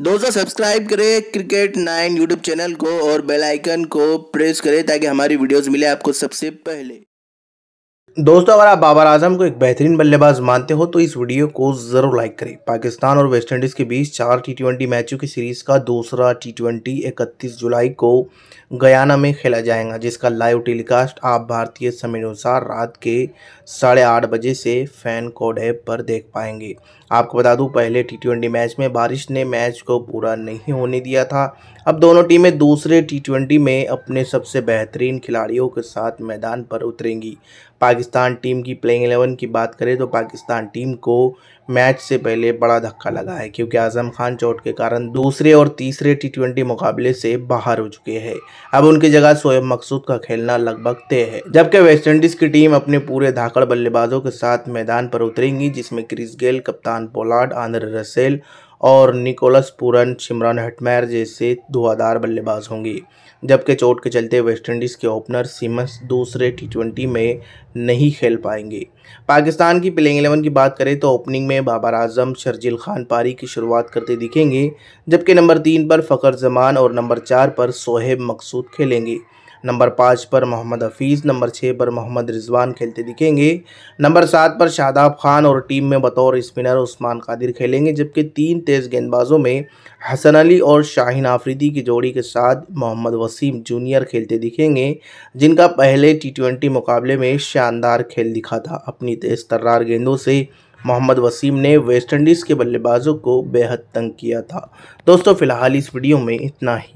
दोस्तों सब्सक्राइब करें cricket nine YouTube channel को और बेल आइकन को प्रेस करें ताकि हमारी वीडियोस मिले आपको सबसे पहले दोस्तों अगर आप बाबर आजम को एक बेहतरीन बल्लेबाज मानते हो तो इस वीडियो को ज़रूर लाइक करें पाकिस्तान और वेस्टइंडीज़ के बीच चार टी मैचों की सीरीज़ का दूसरा टी ट्वेंटी इकतीस जुलाई को गयाना में खेला जाएगा जिसका लाइव टेलीकास्ट आप भारतीय समय अनुसार रात के साढ़े आठ बजे से फैन कोड ऐप पर देख पाएंगे आपको बता दूं पहले टी ट्वेंटी मैच में बारिश ने मैच को पूरा नहीं होने दिया था अब दोनों टीमें दूसरे टी ट्वेंटी में अपने सबसे बेहतरीन खिलाड़ियों के साथ मैदान पर उतरेंगी पाकिस्तान टीम की प्लेइंग एलेवन की बात करें तो पाकिस्तान टीम को मैच से पहले बड़ा धक्का लगा है क्योंकि आजम खान चोट के कारण दूसरे और तीसरे टी मुकाबले से बाहर हो चुके हैं अब उनकी जगह सोएब मकसूद का खेलना लगभग तय है जबकि वेस्टइंडीज की टीम अपने पूरे धाकड़ बल्लेबाजों के साथ मैदान पर उतरेंगी जिसमें क्रिस गेल कप्तान पोलार्ड आंद्र रसेल और निकोलस पूरन शिमरन हटमैर जैसे धुआंधार बल्लेबाज होंगे जबकि चोट के चलते वेस्टइंडीज़ के ओपनर सीमस दूसरे टी में नहीं खेल पाएंगे पाकिस्तान की प्लेइंग एलेवन की बात करें तो ओपनिंग में बाबर आजम शर्जिल खान पारी की शुरुआत करते दिखेंगे जबकि नंबर तीन पर फ़खर जमान और नंबर चार पर सोहेब मकसूद खेलेंगे नंबर पाँच पर मोहम्मद हफीज़ नंबर छः पर मोहम्मद रिजवान खेलते दिखेंगे नंबर सात पर शादाब खान और टीम में बतौर स्पिनर उस्मान कादिर खेलेंगे जबकि तीन तेज़ गेंदबाजों में हसन अली और शाहीन आफरीदी की जोड़ी के साथ मोहम्मद वसीम जूनियर खेलते दिखेंगे जिनका पहले टी ट्वेंटी मुकाबले में शानदार खेल दिखा था अपनी तेज़ तर्रार गेंदों से मोहम्मद वसीम ने वेस्टइंडीज़ के बल्लेबाजों को बेहद तंग किया था दोस्तों फ़िलहाल इस वीडियो में इतना ही